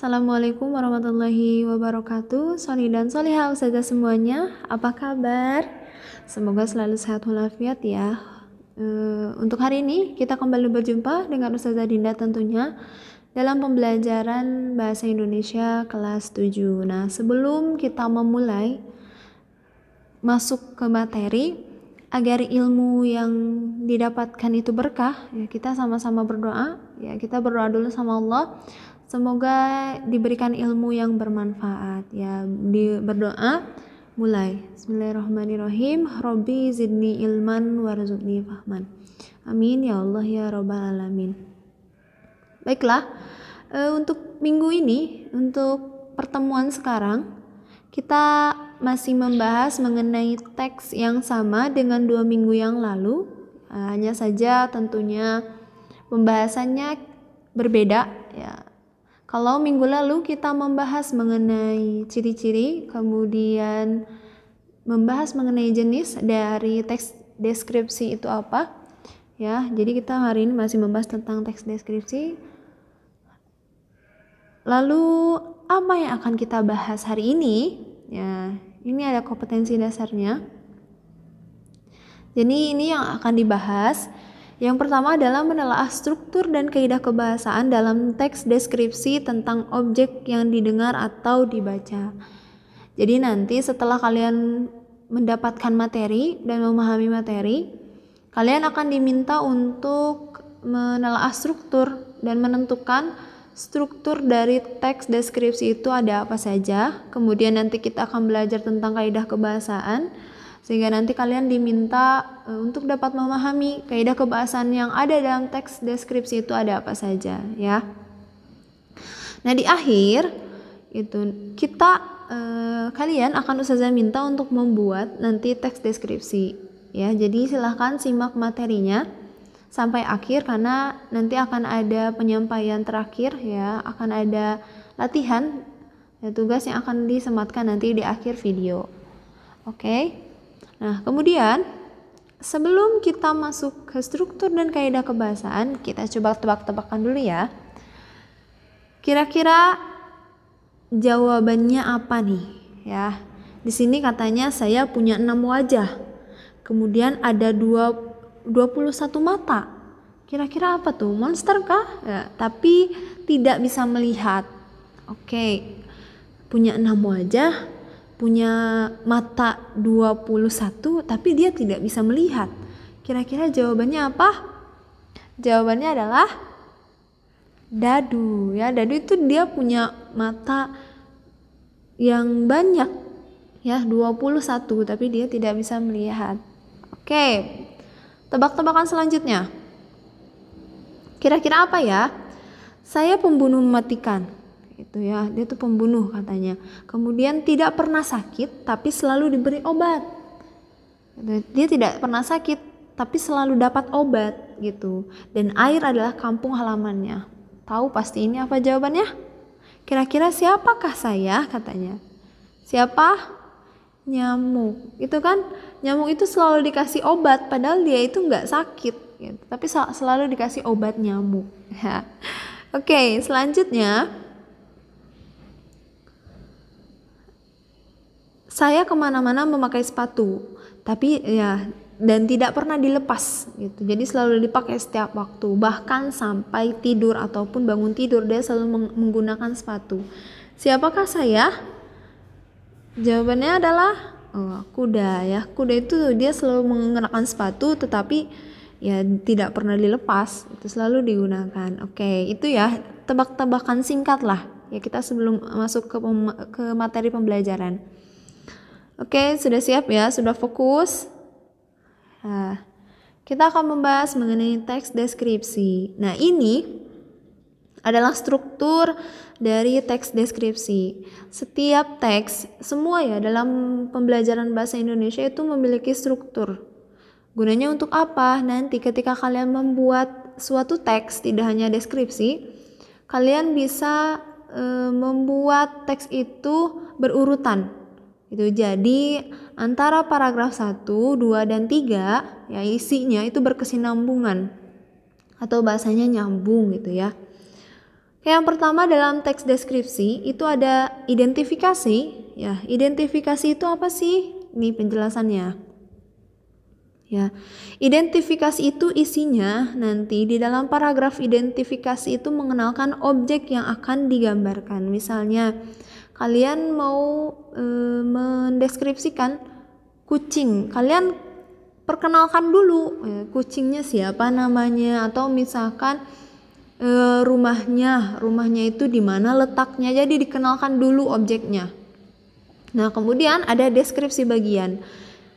Assalamualaikum warahmatullahi wabarakatuh Soli dan solihah usaha semuanya Apa kabar? Semoga selalu sehat walafiat ya uh, Untuk hari ini kita kembali berjumpa dengan Ustazah Dinda tentunya Dalam pembelajaran Bahasa Indonesia kelas 7 Nah sebelum kita memulai Masuk ke materi agar ilmu yang didapatkan itu berkah ya kita sama-sama berdoa ya kita berdoa dulu sama Allah Semoga diberikan ilmu yang bermanfaat ya. Di berdoa mulai. Bismillahirrahmanirrahim. Robbi zidni ilman warzuqni fahman. Amin ya Allah ya robbal alamin. Baiklah, eh, untuk minggu ini, untuk pertemuan sekarang kita masih membahas mengenai teks yang sama dengan dua minggu yang lalu. Eh, hanya saja tentunya pembahasannya berbeda kalau minggu lalu kita membahas mengenai ciri-ciri, kemudian membahas mengenai jenis dari teks deskripsi itu apa. Ya, jadi kita hari ini masih membahas tentang teks deskripsi. Lalu apa yang akan kita bahas hari ini? Ya, ini ada kompetensi dasarnya. Jadi ini yang akan dibahas yang pertama adalah menelaah struktur dan kaidah kebahasaan dalam teks deskripsi tentang objek yang didengar atau dibaca. Jadi nanti setelah kalian mendapatkan materi dan memahami materi, kalian akan diminta untuk menelaah struktur dan menentukan struktur dari teks deskripsi itu ada apa saja. Kemudian nanti kita akan belajar tentang kaidah kebahasaan sehingga nanti kalian diminta e, untuk dapat memahami kaidah kebahasan yang ada dalam teks deskripsi itu ada apa saja ya. Nah, di akhir itu kita eh, kalian akan usaha minta untuk membuat nanti teks deskripsi ya. Jadi silahkan simak materinya sampai akhir karena nanti akan ada penyampaian terakhir ya, akan ada latihan ya, tugas yang akan disematkan nanti di akhir video. Oke. Okay? Nah, kemudian sebelum kita masuk ke struktur dan kaidah kebahasaan, kita coba tebak-tebakan dulu ya. Kira-kira jawabannya apa nih ya? Di sini katanya saya punya enam wajah. Kemudian ada dua, 21 mata. Kira-kira apa tuh? Monster kah? Ya, tapi tidak bisa melihat. Oke. Punya enam wajah, punya mata 21 tapi dia tidak bisa melihat. Kira-kira jawabannya apa? Jawabannya adalah dadu ya. Dadu itu dia punya mata yang banyak ya 21 tapi dia tidak bisa melihat. Oke. Tebak-tebakan selanjutnya. Kira-kira apa ya? Saya pembunuh mematikan gitu ya dia tuh pembunuh katanya kemudian tidak pernah sakit tapi selalu diberi obat gitu. dia tidak pernah sakit tapi selalu dapat obat gitu dan air adalah kampung halamannya tahu pasti ini apa jawabannya kira-kira siapakah saya katanya siapa nyamuk itu kan nyamuk itu selalu dikasih obat padahal dia itu nggak sakit gitu. tapi selalu dikasih obat nyamuk oke selanjutnya saya kemana-mana memakai sepatu tapi ya dan tidak pernah dilepas gitu jadi selalu dipakai setiap waktu bahkan sampai tidur ataupun bangun tidur dia selalu menggunakan sepatu siapakah saya jawabannya adalah oh, kuda ya kuda itu dia selalu mengenakan sepatu tetapi ya tidak pernah dilepas itu selalu digunakan oke itu ya tebak-tebakan singkat lah ya kita sebelum masuk ke ke materi pembelajaran Oke, sudah siap ya? Sudah fokus? Nah, kita akan membahas mengenai teks deskripsi. Nah, ini adalah struktur dari teks deskripsi. Setiap teks, semua ya dalam pembelajaran bahasa Indonesia itu memiliki struktur. Gunanya untuk apa? Nanti ketika kalian membuat suatu teks, tidak hanya deskripsi, kalian bisa eh, membuat teks itu berurutan itu jadi antara paragraf 1, 2 dan 3 ya isinya itu berkesinambungan atau bahasanya nyambung gitu ya. Yang pertama dalam teks deskripsi itu ada identifikasi ya. Identifikasi itu apa sih? Ini penjelasannya. Ya, identifikasi itu isinya nanti di dalam paragraf identifikasi itu mengenalkan objek yang akan digambarkan. Misalnya, kalian mau e, mendeskripsikan kucing kalian perkenalkan dulu e, kucingnya siapa namanya atau misalkan e, rumahnya rumahnya itu di mana letaknya jadi dikenalkan dulu objeknya nah kemudian ada deskripsi bagian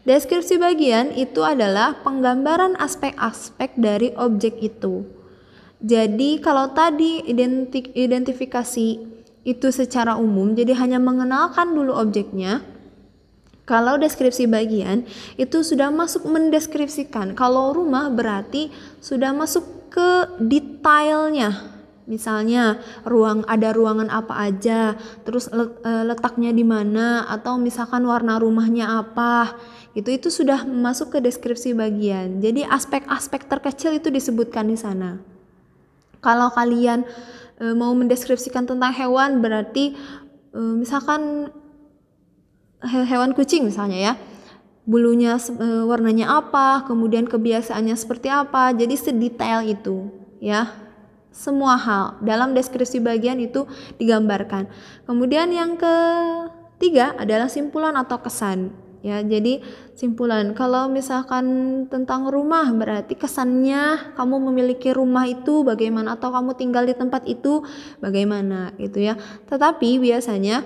deskripsi bagian itu adalah penggambaran aspek-aspek dari objek itu jadi kalau tadi identifikasi itu secara umum, jadi hanya mengenalkan dulu objeknya. Kalau deskripsi bagian itu sudah masuk mendeskripsikan. Kalau rumah berarti sudah masuk ke detailnya. Misalnya ruang ada ruangan apa aja, terus e, letaknya di mana atau misalkan warna rumahnya apa. Itu itu sudah masuk ke deskripsi bagian. Jadi aspek-aspek terkecil itu disebutkan di sana. Kalau kalian e, mau mendeskripsikan tentang hewan berarti e, misalkan he, hewan kucing misalnya ya bulunya e, warnanya apa kemudian kebiasaannya seperti apa jadi sedetail itu ya semua hal dalam deskripsi bagian itu digambarkan kemudian yang ketiga adalah simpulan atau kesan ya jadi simpulan kalau misalkan tentang rumah berarti kesannya kamu memiliki rumah itu bagaimana atau kamu tinggal di tempat itu bagaimana gitu ya tetapi biasanya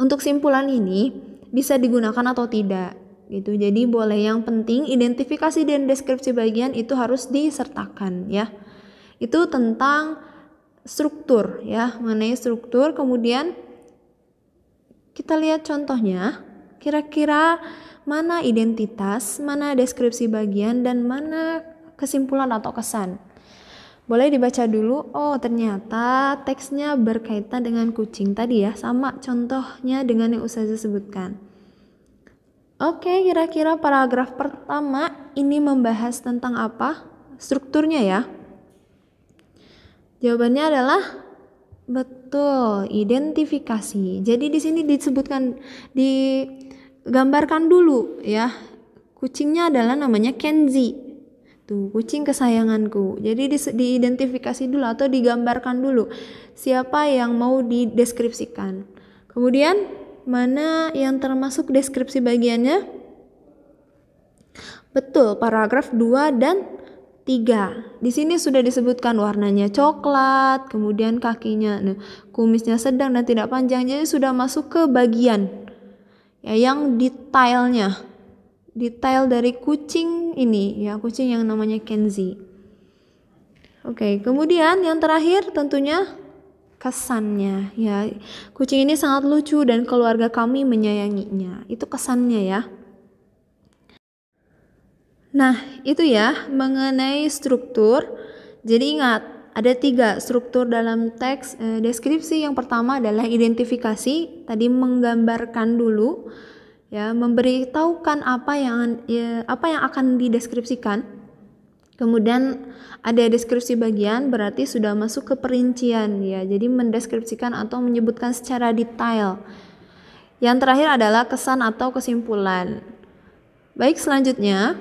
untuk simpulan ini bisa digunakan atau tidak gitu jadi boleh yang penting identifikasi dan deskripsi bagian itu harus disertakan ya itu tentang struktur ya mengenai struktur kemudian kita lihat contohnya Kira-kira mana identitas, mana deskripsi bagian, dan mana kesimpulan atau kesan. Boleh dibaca dulu, oh ternyata teksnya berkaitan dengan kucing tadi ya, sama contohnya dengan yang usaha sebutkan. Oke, kira-kira paragraf pertama ini membahas tentang apa? Strukturnya ya. Jawabannya adalah betul, identifikasi. Jadi di sini disebutkan di gambarkan dulu ya kucingnya adalah namanya Kenzi tuh kucing kesayanganku jadi diidentifikasi dulu atau digambarkan dulu siapa yang mau dideskripsikan kemudian mana yang termasuk deskripsi bagiannya betul paragraf 2 dan 3 di sini sudah disebutkan warnanya coklat kemudian kakinya nah, kumisnya sedang dan tidak panjang jadi sudah masuk ke bagian ya yang detailnya detail dari kucing ini ya kucing yang namanya Kenzi oke okay, kemudian yang terakhir tentunya kesannya ya kucing ini sangat lucu dan keluarga kami menyayanginya itu kesannya ya nah itu ya mengenai struktur jadi ingat ada tiga struktur dalam teks e, deskripsi. Yang pertama adalah identifikasi, tadi menggambarkan dulu, ya, memberitahukan apa yang e, apa yang akan dideskripsikan. Kemudian ada deskripsi bagian, berarti sudah masuk ke perincian, ya. Jadi mendeskripsikan atau menyebutkan secara detail. Yang terakhir adalah kesan atau kesimpulan. Baik, selanjutnya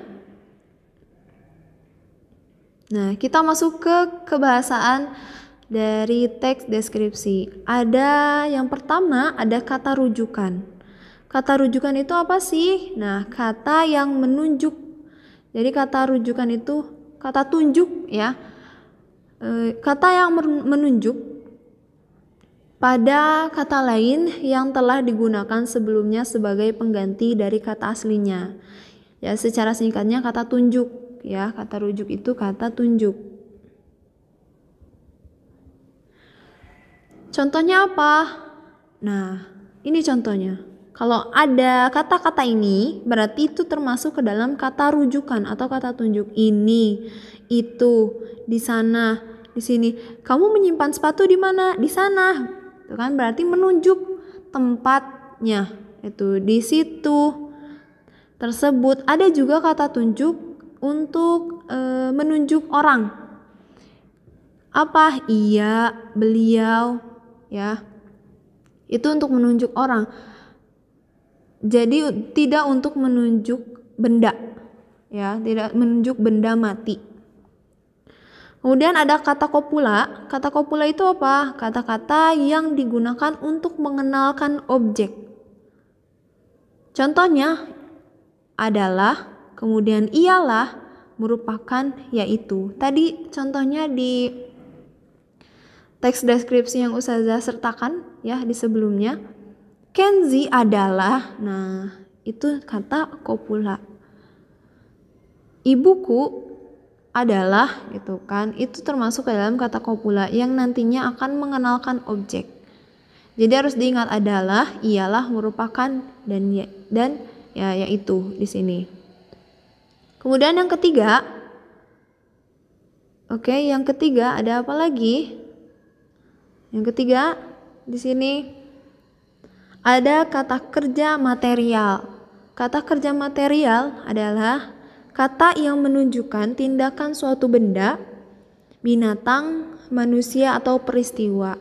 Nah, kita masuk ke kebahasaan dari teks deskripsi. Ada yang pertama, ada kata rujukan. Kata rujukan itu apa sih? Nah, kata yang menunjuk. Jadi kata rujukan itu kata tunjuk ya. E, kata yang menunjuk pada kata lain yang telah digunakan sebelumnya sebagai pengganti dari kata aslinya. Ya, secara singkatnya kata tunjuk ya. Kata rujuk itu kata tunjuk. Contohnya apa? Nah, ini contohnya. Kalau ada kata-kata ini, berarti itu termasuk ke dalam kata rujukan atau kata tunjuk ini, itu, di sana, di sini. Kamu menyimpan sepatu di mana? Di sana. Itu kan berarti menunjuk tempatnya. Itu di situ tersebut. Ada juga kata tunjuk untuk e, menunjuk orang. Apa iya beliau, ya. Itu untuk menunjuk orang. Jadi tidak untuk menunjuk benda. Ya, tidak menunjuk benda mati. Kemudian ada kata kopula. Kata kopula itu apa? Kata-kata yang digunakan untuk mengenalkan objek. Contohnya adalah Kemudian ialah merupakan yaitu. Tadi contohnya di teks deskripsi yang Ustazah sertakan ya di sebelumnya. Kenzi adalah nah itu kata kopula. Ibuku adalah gitu kan. Itu termasuk ke dalam kata kopula yang nantinya akan mengenalkan objek. Jadi harus diingat adalah ialah merupakan dan ya, dan ya yaitu di sini. Kemudian yang ketiga, oke, okay, yang ketiga ada apa lagi? Yang ketiga di sini ada kata kerja material. Kata kerja material adalah kata yang menunjukkan tindakan suatu benda, binatang, manusia atau peristiwa.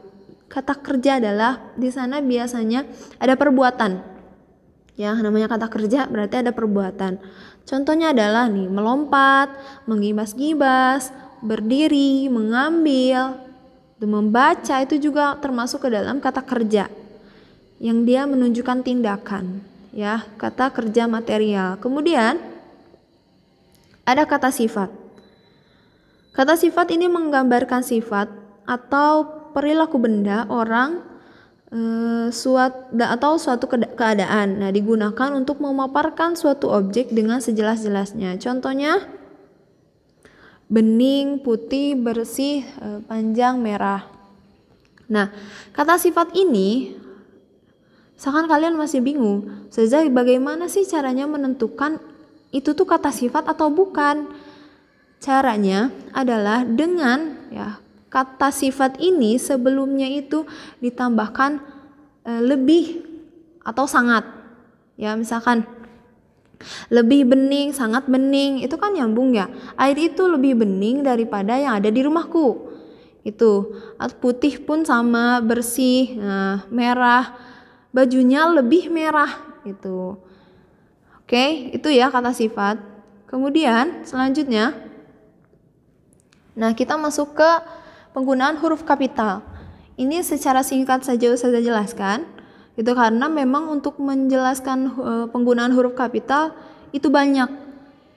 Kata kerja adalah di sana biasanya ada perbuatan. Ya, namanya kata kerja berarti ada perbuatan. Contohnya adalah nih melompat, mengibas-gibas, berdiri, mengambil, dan membaca itu juga termasuk ke dalam kata kerja yang dia menunjukkan tindakan ya, kata kerja material. Kemudian ada kata sifat. Kata sifat ini menggambarkan sifat atau perilaku benda, orang, Eh, suat atau suatu keadaan. Nah, digunakan untuk memaparkan suatu objek dengan sejelas-jelasnya. Contohnya bening, putih, bersih, eh, panjang, merah. Nah, kata sifat ini Seakan kalian masih bingung, sejauh bagaimana sih caranya menentukan itu tuh kata sifat atau bukan? Caranya adalah dengan ya kata sifat ini sebelumnya itu ditambahkan e, lebih atau sangat. Ya, misalkan lebih bening, sangat bening, itu kan nyambung ya. Air itu lebih bening daripada yang ada di rumahku. Itu. Putih pun sama, bersih, nah, merah. Bajunya lebih merah itu Oke, itu ya kata sifat. Kemudian selanjutnya Nah, kita masuk ke penggunaan huruf kapital. Ini secara singkat saja saya jelaskan. Itu karena memang untuk menjelaskan eh, penggunaan huruf kapital itu banyak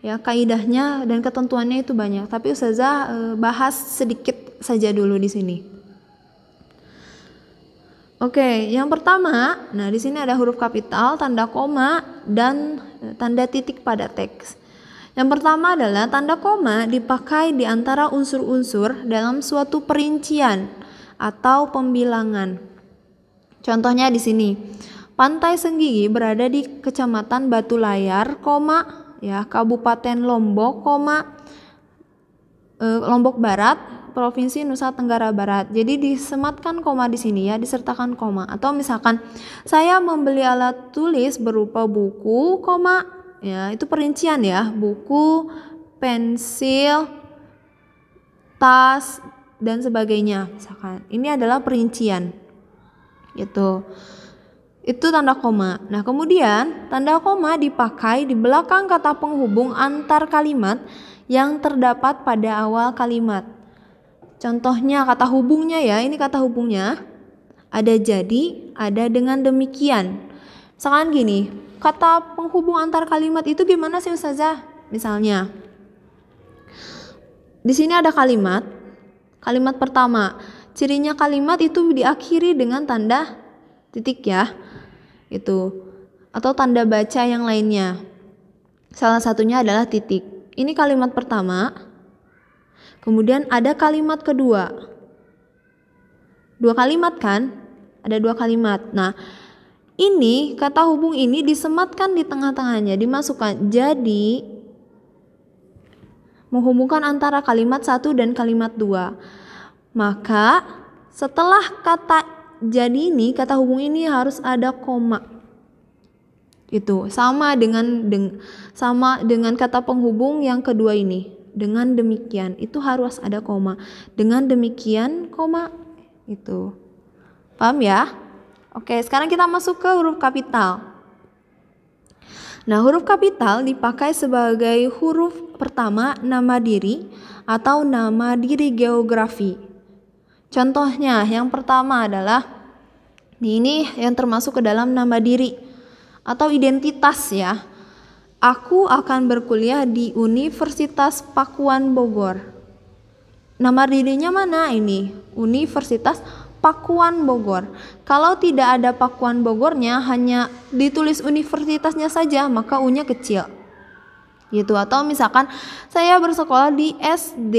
ya kaidahnya dan ketentuannya itu banyak. Tapi Ustazah eh, bahas sedikit saja dulu di sini. Oke, yang pertama, nah di sini ada huruf kapital, tanda koma dan eh, tanda titik pada teks. Yang pertama adalah tanda koma dipakai di antara unsur-unsur dalam suatu perincian atau pembilangan. Contohnya di sini. Pantai Senggigi berada di Kecamatan Batu Layar, koma ya, Kabupaten Lombok, koma e, Lombok Barat, Provinsi Nusa Tenggara Barat. Jadi disematkan koma di sini ya, disertakan koma. Atau misalkan saya membeli alat tulis berupa buku, koma ya itu perincian ya buku pensil tas dan sebagainya misalkan ini adalah perincian itu itu tanda koma. Nah, kemudian tanda koma dipakai di belakang kata penghubung antar kalimat yang terdapat pada awal kalimat. Contohnya kata hubungnya ya, ini kata hubungnya. Ada jadi, ada dengan demikian. Sekarang gini, kata penghubung antar kalimat itu gimana sih Ustazah? Misalnya, di sini ada kalimat. Kalimat pertama, cirinya kalimat itu diakhiri dengan tanda titik ya. Itu atau tanda baca yang lainnya. Salah satunya adalah titik. Ini kalimat pertama. Kemudian ada kalimat kedua. Dua kalimat kan? Ada dua kalimat. Nah, ini kata hubung ini disematkan di tengah-tengahnya, dimasukkan. Jadi menghubungkan antara kalimat satu dan kalimat dua. Maka setelah kata jadi ini kata hubung ini harus ada koma. Itu sama dengan deng, sama dengan kata penghubung yang kedua ini. Dengan demikian itu harus ada koma. Dengan demikian koma itu. Paham ya? Oke, sekarang kita masuk ke huruf kapital. Nah, huruf kapital dipakai sebagai huruf pertama nama diri atau nama diri geografi. Contohnya, yang pertama adalah ini yang termasuk ke dalam nama diri atau identitas ya. Aku akan berkuliah di Universitas Pakuan Bogor. Nama dirinya mana ini? Universitas Pakuan Bogor. Kalau tidak ada Pakuan Bogornya, hanya ditulis universitasnya saja, maka U-nya kecil. Gitu atau misalkan saya bersekolah di SD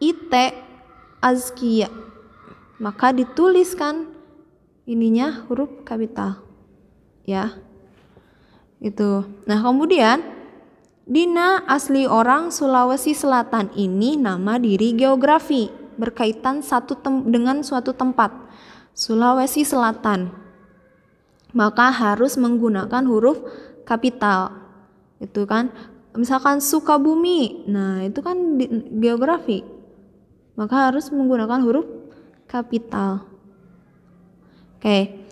IT Azkia. Maka dituliskan ininya huruf kapital. Ya. itu. Nah, kemudian Dina asli orang Sulawesi Selatan ini nama diri geografi berkaitan satu tem dengan suatu tempat, Sulawesi Selatan, maka harus menggunakan huruf kapital. Itu kan, misalkan Sukabumi, nah itu kan geografi, maka harus menggunakan huruf kapital. Oke,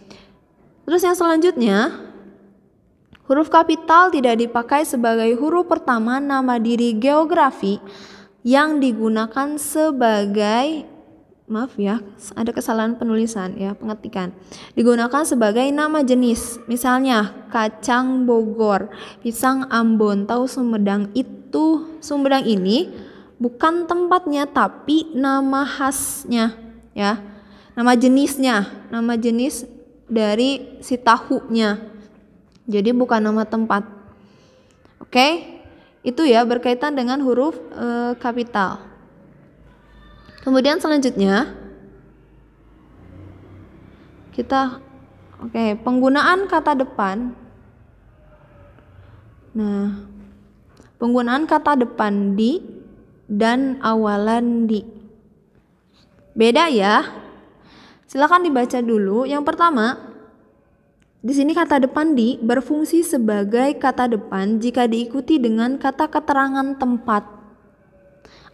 terus yang selanjutnya Huruf kapital tidak dipakai sebagai huruf pertama nama diri geografi yang digunakan sebagai maaf ya, ada kesalahan penulisan ya, pengetikan. Digunakan sebagai nama jenis. Misalnya kacang Bogor, pisang Ambon, tahu Sumedang itu Sumedang ini bukan tempatnya tapi nama khasnya ya. Nama jenisnya, nama jenis dari si tahunya. Jadi bukan nama tempat. Oke? Okay? Itu ya berkaitan dengan huruf e, kapital. Kemudian selanjutnya kita oke, okay, penggunaan kata depan. Nah, penggunaan kata depan di dan awalan di. Beda ya. Silakan dibaca dulu. Yang pertama, di sini kata depan di berfungsi sebagai kata depan jika diikuti dengan kata keterangan tempat,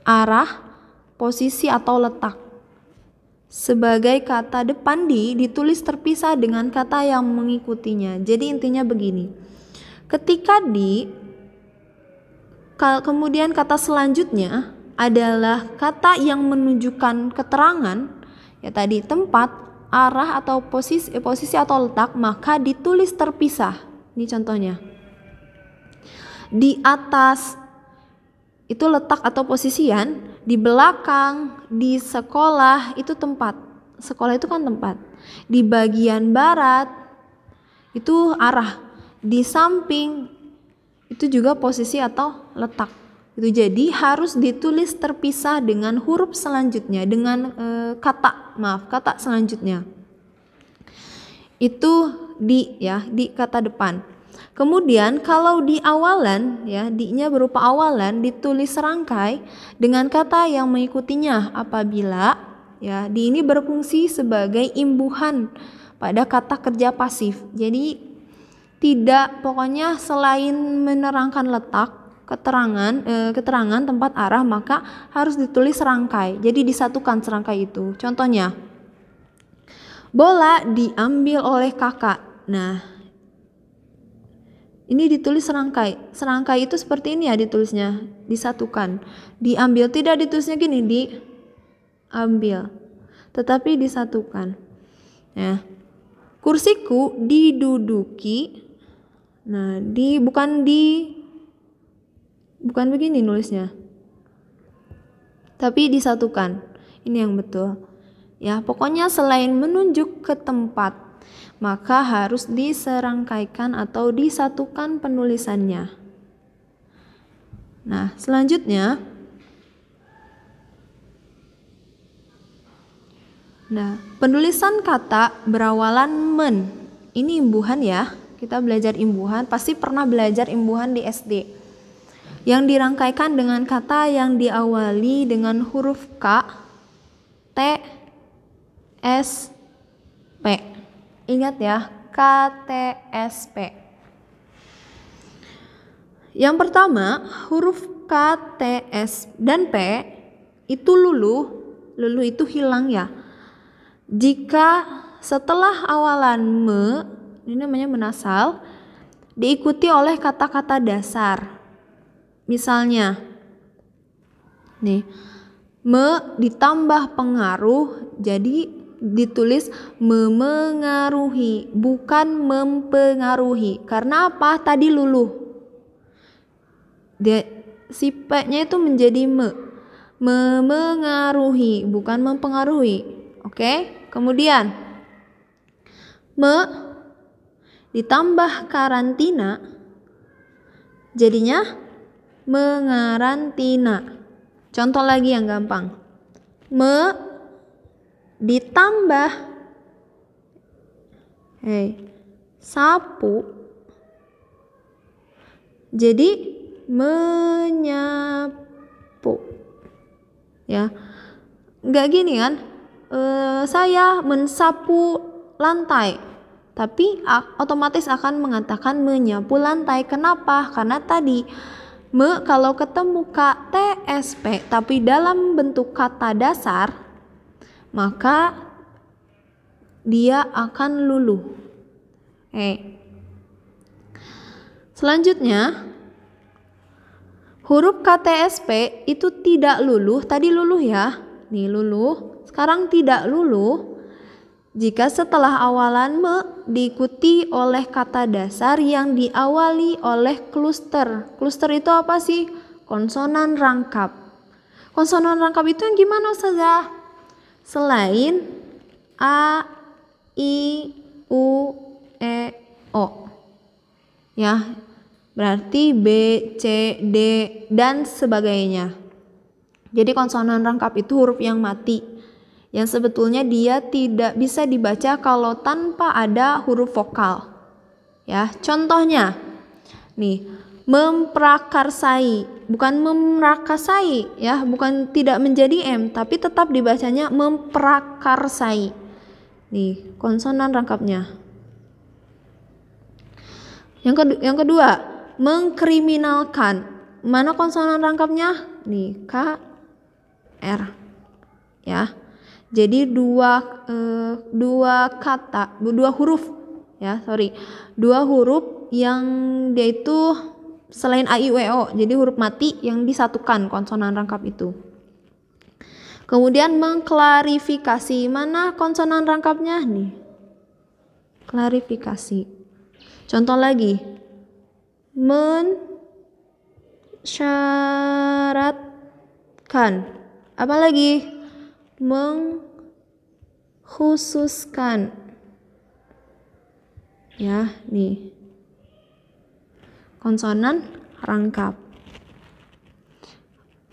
arah, posisi atau letak. Sebagai kata depan di ditulis terpisah dengan kata yang mengikutinya. Jadi intinya begini. Ketika di kemudian kata selanjutnya adalah kata yang menunjukkan keterangan ya tadi tempat, arah atau posisi eh, posisi atau letak maka ditulis terpisah. Ini contohnya. Di atas itu letak atau posisian, di belakang, di sekolah itu tempat. Sekolah itu kan tempat. Di bagian barat itu arah, di samping itu juga posisi atau letak. Itu jadi harus ditulis terpisah dengan huruf selanjutnya dengan e, kata, maaf, kata selanjutnya. Itu di ya, di kata depan. Kemudian kalau di awalan ya, di-nya berupa awalan ditulis serangkai dengan kata yang mengikutinya apabila ya, di ini berfungsi sebagai imbuhan pada kata kerja pasif. Jadi tidak pokoknya selain menerangkan letak keterangan e, keterangan tempat arah maka harus ditulis rangkai. Jadi disatukan serangkai itu. Contohnya bola diambil oleh kakak. Nah, ini ditulis serangkai. Serangkai itu seperti ini ya ditulisnya, disatukan. Diambil tidak ditulisnya gini, diambil. Tetapi disatukan. Ya. Kursiku diduduki. Nah, di bukan di bukan begini nulisnya tapi disatukan ini yang betul ya pokoknya selain menunjuk ke tempat maka harus diserangkaikan atau disatukan penulisannya nah selanjutnya Nah, penulisan kata berawalan men. Ini imbuhan ya. Kita belajar imbuhan, pasti pernah belajar imbuhan di SD yang dirangkaikan dengan kata yang diawali dengan huruf K, T, S, P. Ingat ya, K, T, S, P. Yang pertama, huruf K, T, S, dan P itu luluh. Luluh itu hilang ya. Jika setelah awalan me, ini namanya menasal, diikuti oleh kata-kata dasar Misalnya, nih, me ditambah pengaruh jadi ditulis memengaruhi bukan mempengaruhi karena apa tadi luluh dia si p itu menjadi me memengaruhi bukan mempengaruhi oke kemudian me ditambah karantina jadinya mengarantina. Contoh lagi yang gampang. Me ditambah hey, sapu jadi menyapu ya nggak gini kan e, saya mensapu lantai tapi otomatis akan mengatakan menyapu lantai kenapa karena tadi Me kalau ketemu KTSP tapi dalam bentuk kata dasar, maka dia akan luluh. E. Selanjutnya, huruf KTSP itu tidak luluh. Tadi luluh ya. Nih luluh. Sekarang tidak luluh jika setelah awalan me diikuti oleh kata dasar yang diawali oleh kluster. Kluster itu apa sih? Konsonan rangkap. Konsonan rangkap itu yang gimana saja? Selain a, i, u, e, o. Ya. Berarti b, c, d dan sebagainya. Jadi konsonan rangkap itu huruf yang mati yang sebetulnya dia tidak bisa dibaca kalau tanpa ada huruf vokal. Ya, contohnya nih, memprakarsai, bukan memrakasai ya, bukan tidak menjadi M tapi tetap dibacanya memprakarsai. Nih, konsonan rangkapnya. Yang kedua, yang kedua, mengkriminalkan. Mana konsonan rangkapnya? Nih, K R. Ya. Jadi dua e, dua kata, dua huruf ya, sorry. Dua huruf yang dia itu selain a i u e o, jadi huruf mati yang disatukan konsonan rangkap itu. Kemudian mengklarifikasi mana konsonan rangkapnya nih. Klarifikasi. Contoh lagi. Men syaratkan. lagi Meng khususkan ya nih konsonan rangkap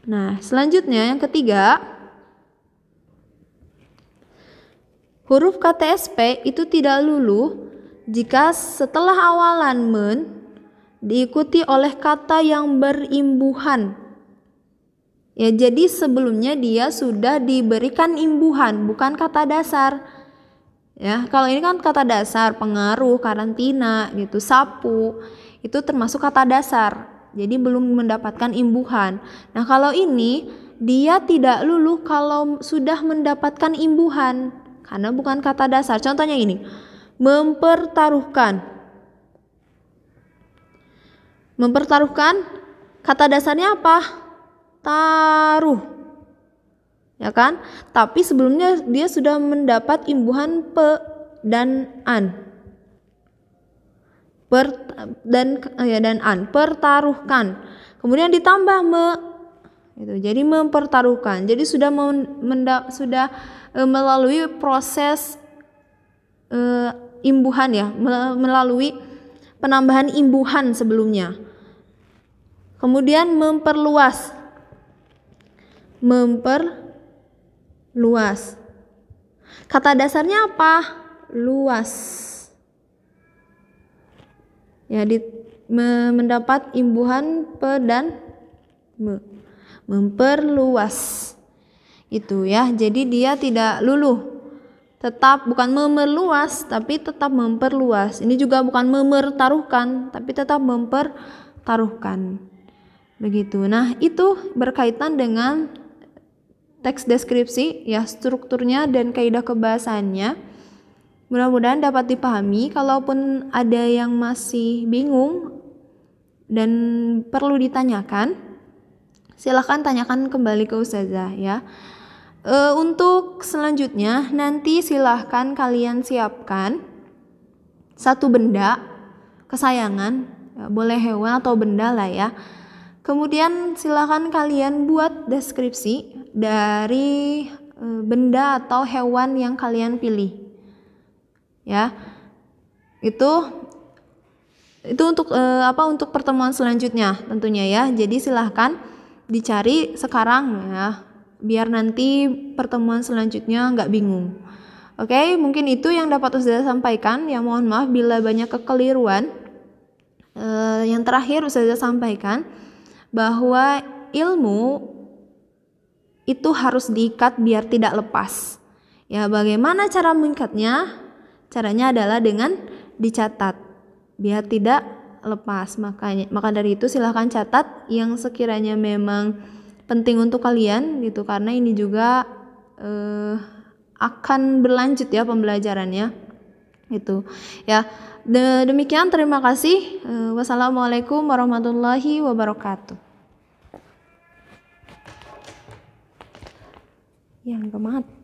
nah selanjutnya yang ketiga huruf KTSP itu tidak lulu jika setelah awalan men diikuti oleh kata yang berimbuhan Ya, jadi sebelumnya dia sudah diberikan imbuhan, bukan kata dasar. Ya, kalau ini kan kata dasar, pengaruh, karantina, gitu, sapu, itu termasuk kata dasar. Jadi belum mendapatkan imbuhan. Nah, kalau ini dia tidak luluh kalau sudah mendapatkan imbuhan karena bukan kata dasar. Contohnya ini Mempertaruhkan. Mempertaruhkan kata dasarnya apa? taruh. Ya kan? Tapi sebelumnya dia sudah mendapat imbuhan pe dan an. Per, dan ya dan an pertaruhkan. Kemudian ditambah me itu Jadi mempertaruhkan. Jadi sudah menda, sudah e, melalui proses e, imbuhan ya, melalui penambahan imbuhan sebelumnya. Kemudian memperluas memperluas. Kata dasarnya apa? Luas. Ya, di, me, mendapat imbuhan pe dan me. Memperluas. Itu ya. Jadi dia tidak luluh. Tetap bukan memerluas, tapi tetap memperluas. Ini juga bukan memertaruhkan, tapi tetap mempertaruhkan. Begitu. Nah, itu berkaitan dengan teks deskripsi ya strukturnya dan kaidah kebahasaannya mudah-mudahan dapat dipahami kalaupun ada yang masih bingung dan perlu ditanyakan silahkan tanyakan kembali ke ustazah ya e, untuk selanjutnya nanti silahkan kalian siapkan satu benda kesayangan ya, boleh hewan atau benda lah ya kemudian silahkan kalian buat deskripsi dari e, benda atau hewan yang kalian pilih. Ya. Itu itu untuk eh, apa untuk pertemuan selanjutnya tentunya ya. Jadi silahkan dicari sekarang ya biar nanti pertemuan selanjutnya nggak bingung. Oke, mungkin itu yang dapat Ustazah sampaikan. Ya mohon maaf bila banyak kekeliruan. Eh, yang terakhir Ustazah sampaikan bahwa ilmu itu harus diikat biar tidak lepas. Ya, bagaimana cara mengikatnya? Caranya adalah dengan dicatat biar tidak lepas. Makanya, maka dari itu silahkan catat yang sekiranya memang penting untuk kalian gitu karena ini juga eh, akan berlanjut ya pembelajarannya. Itu. Ya, demikian terima kasih. Eh, wassalamualaikum warahmatullahi wabarakatuh. yang keempat